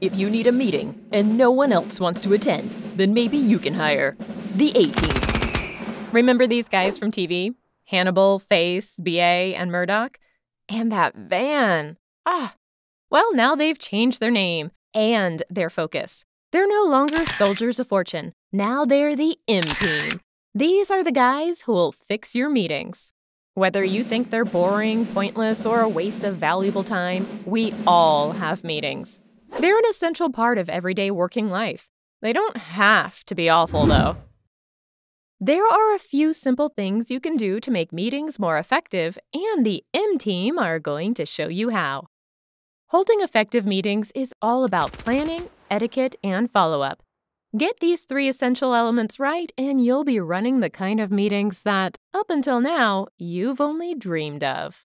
If you need a meeting and no one else wants to attend, then maybe you can hire the A team. Remember these guys from TV? Hannibal, Face, BA, and Murdoch? And that van. Ah. Well, now they've changed their name and their focus. They're no longer soldiers of fortune. Now they're the M team. These are the guys who will fix your meetings. Whether you think they're boring, pointless, or a waste of valuable time, we all have meetings. They're an essential part of everyday working life. They don't have to be awful, though. There are a few simple things you can do to make meetings more effective, and the M team are going to show you how. Holding effective meetings is all about planning, etiquette, and follow up. Get these three essential elements right, and you'll be running the kind of meetings that, up until now, you've only dreamed of.